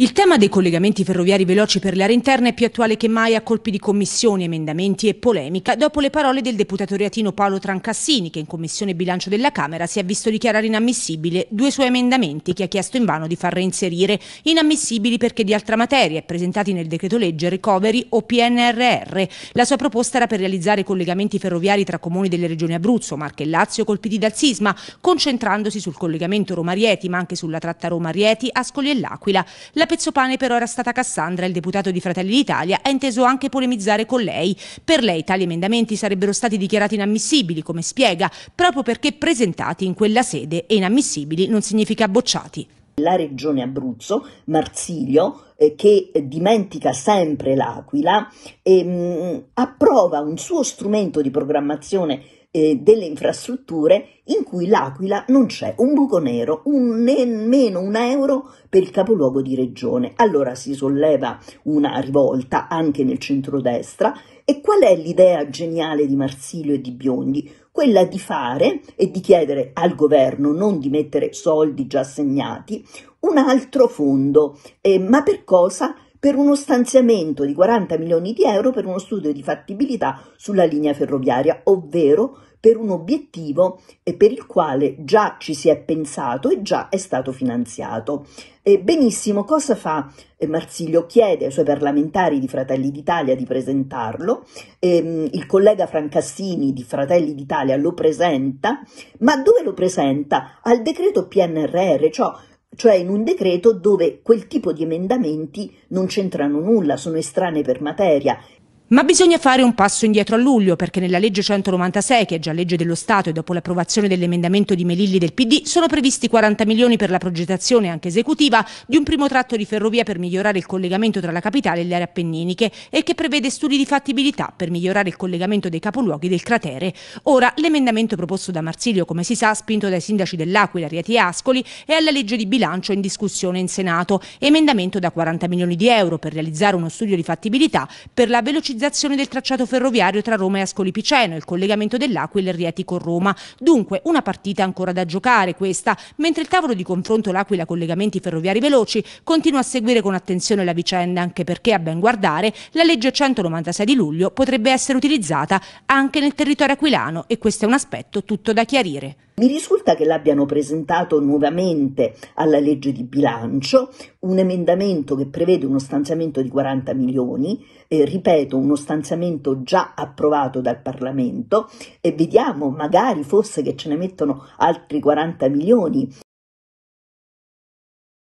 Il tema dei collegamenti ferroviari veloci per le aree interne è più attuale che mai a colpi di commissioni, emendamenti e polemica dopo le parole del deputato reatino Paolo Trancassini che in commissione bilancio della Camera si è visto dichiarare inammissibile due suoi emendamenti che ha chiesto invano di far reinserire, inammissibili perché di altra materia e presentati nel decreto legge Recovery o PNRR. La sua proposta era per realizzare collegamenti ferroviari tra comuni delle regioni Abruzzo, Marche e Lazio colpiti dal sisma, concentrandosi sul collegamento Roma-Rieti ma anche sulla tratta Roma-Rieti, Ascoli e L'Aquila. La Pezzopane per ora è stata Cassandra, il deputato di Fratelli d'Italia, ha inteso anche polemizzare con lei. Per lei tali emendamenti sarebbero stati dichiarati inammissibili, come spiega, proprio perché presentati in quella sede e inammissibili non significa bocciati la regione Abruzzo, Marsilio, eh, che dimentica sempre l'Aquila, ehm, approva un suo strumento di programmazione eh, delle infrastrutture in cui l'Aquila non c'è un buco nero, un, nemmeno un euro per il capoluogo di regione. Allora si solleva una rivolta anche nel centrodestra e qual è l'idea geniale di Marsilio e di Biondi? Quella di fare e di chiedere al governo non di mettere soldi già assegnati, un altro fondo. Eh, ma per cosa? per uno stanziamento di 40 milioni di euro per uno studio di fattibilità sulla linea ferroviaria, ovvero per un obiettivo eh, per il quale già ci si è pensato e già è stato finanziato. E benissimo, cosa fa eh, Marsiglio? Chiede ai suoi parlamentari di Fratelli d'Italia di presentarlo, ehm, il collega Francassini di Fratelli d'Italia lo presenta, ma dove lo presenta? Al decreto PNRR, cioè cioè in un decreto dove quel tipo di emendamenti non c'entrano nulla, sono estranei per materia ma bisogna fare un passo indietro a luglio, perché nella legge 196, che è già legge dello Stato e dopo l'approvazione dell'emendamento di Melilli del PD, sono previsti 40 milioni per la progettazione, anche esecutiva, di un primo tratto di ferrovia per migliorare il collegamento tra la capitale e le aree appenniniche e che prevede studi di fattibilità per migliorare il collegamento dei capoluoghi del cratere. Ora, l'emendamento proposto da Marsilio, come si sa, spinto dai sindaci dell'Aquila, Rieti e Ascoli, è alla legge di bilancio in discussione in Senato, emendamento da 40 milioni di euro per realizzare uno studio di fattibilità per la velocizzazione realizzazione del tracciato ferroviario tra Roma e Ascoli Piceno, il collegamento dell'Aquila e il Rieti con Roma. Dunque una partita ancora da giocare questa, mentre il tavolo di confronto l'Aquila collegamenti ferroviari veloci continua a seguire con attenzione la vicenda anche perché a ben guardare la legge 196 di luglio potrebbe essere utilizzata anche nel territorio aquilano e questo è un aspetto tutto da chiarire. Mi risulta che l'abbiano presentato nuovamente alla legge di bilancio un emendamento che prevede uno stanziamento di 40 milioni, eh, ripeto, uno stanziamento già approvato dal Parlamento e vediamo magari forse che ce ne mettono altri 40 milioni